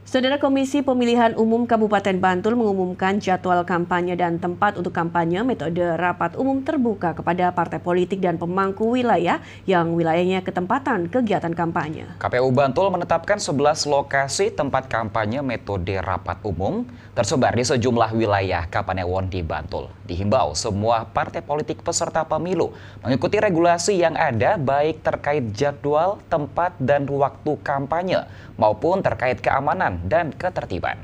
Saudara Komisi Pemilihan Umum Kabupaten Bantul mengumumkan jadwal kampanye dan tempat untuk kampanye metode rapat umum terbuka kepada partai politik dan pemangku wilayah yang wilayahnya ketempatan kegiatan kampanye. KPU Bantul menetapkan 11 lokasi tempat kampanye metode rapat umum tersebar di sejumlah wilayah Kapanewon di Bantul. Dihimbau semua partai politik peserta pemilu mengikuti regulasi yang ada baik terkait jadwal, tempat, dan waktu kampanye maupun terkait keamanan keamanan dan ketertiban.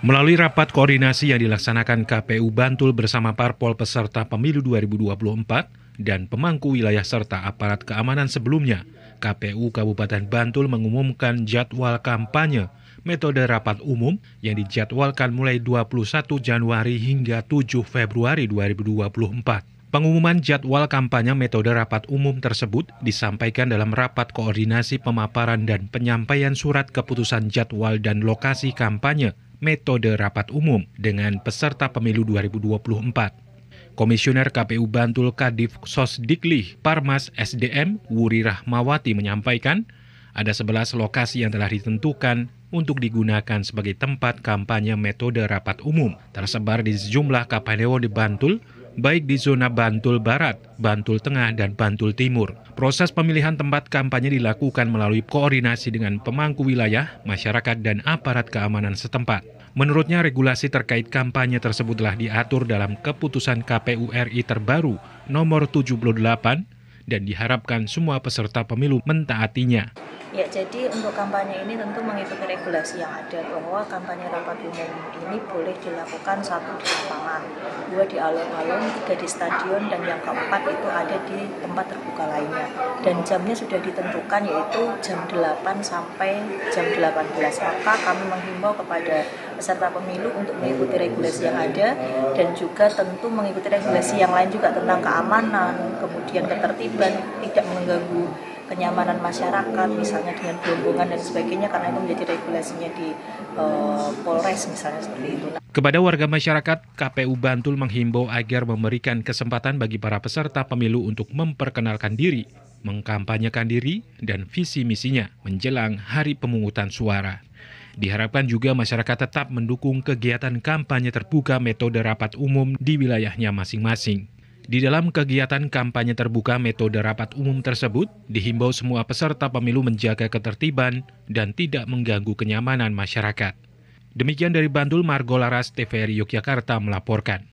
Melalui rapat koordinasi yang dilaksanakan KPU Bantul bersama parpol peserta pemilu 2024 dan pemangku wilayah serta aparat keamanan sebelumnya, KPU Kabupaten Bantul mengumumkan jadwal kampanye metode rapat umum yang dijadwalkan mulai 21 Januari hingga 7 Februari 2024. Pengumuman jadwal kampanye metode rapat umum tersebut disampaikan dalam rapat koordinasi pemaparan dan penyampaian surat keputusan jadwal dan lokasi kampanye metode rapat umum dengan peserta pemilu 2024. Komisioner KPU Bantul Kadif Sosdiklih Parmas SDM Wuri Rahmawati menyampaikan, ada 11 lokasi yang telah ditentukan untuk digunakan sebagai tempat kampanye metode rapat umum, tersebar di sejumlah kapanewo di Bantul, baik di zona Bantul Barat, Bantul Tengah, dan Bantul Timur. Proses pemilihan tempat kampanye dilakukan melalui koordinasi dengan pemangku wilayah, masyarakat, dan aparat keamanan setempat. Menurutnya regulasi terkait kampanye tersebut telah diatur dalam keputusan KPU RI terbaru nomor 78 dan diharapkan semua peserta pemilu mentaatinya. Ya, jadi untuk kampanye ini tentu mengikuti regulasi yang ada bahwa kampanye rapat umum ini boleh dilakukan satu di lapangan, dua di alun-alun, tiga di stadion, dan yang keempat itu ada di tempat terbuka lainnya. Dan jamnya sudah ditentukan yaitu jam 8 sampai jam 18. Maka kami menghimbau kepada peserta pemilu untuk mengikuti regulasi yang ada dan juga tentu mengikuti regulasi yang lain juga tentang keamanan, kemudian ketertiban, tidak mengganggu kenyamanan masyarakat misalnya dengan gerombongan dan sebagainya karena itu menjadi regulasinya di uh, Polres misalnya seperti itu. Nah, Kepada warga masyarakat, KPU Bantul menghimbau agar memberikan kesempatan bagi para peserta pemilu untuk memperkenalkan diri, mengkampanyekan diri, dan visi misinya menjelang hari pemungutan suara. Diharapkan juga masyarakat tetap mendukung kegiatan kampanye terbuka metode rapat umum di wilayahnya masing-masing. Di dalam kegiatan kampanye terbuka metode rapat umum tersebut, dihimbau semua peserta pemilu menjaga ketertiban dan tidak mengganggu kenyamanan masyarakat. Demikian dari Bandul Margolaras TVRI Yogyakarta melaporkan.